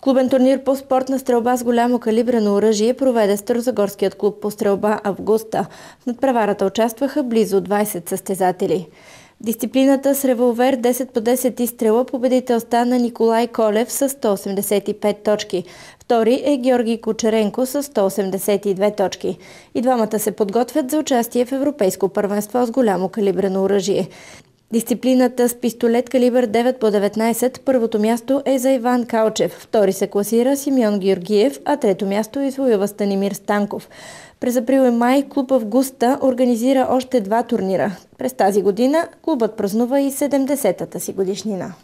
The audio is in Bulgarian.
Клубен турнир по спортна стрелба с голямо калибрено оръжие проведе Старозагорският клуб по стрелба Августа. В надпреварата участваха близо 20 състезатели. Дисциплината с револвер 10 по 10 изстрела победител стана Николай Колев с 185 точки. Втори е Георги Кучеренко с 182 точки. И двамата се подготвят за участие в Европейско първенство с голямо калибрено оръжие. Дисциплината с пистолет калибър 9 по 19 първото място е за Иван Калчев, втори се класира Симеон Георгиев, а трето място е извоюва Станимир Станков. През април и май клуб Августа организира още два турнира. През тази година клубът празнува и 70-та си годишнина.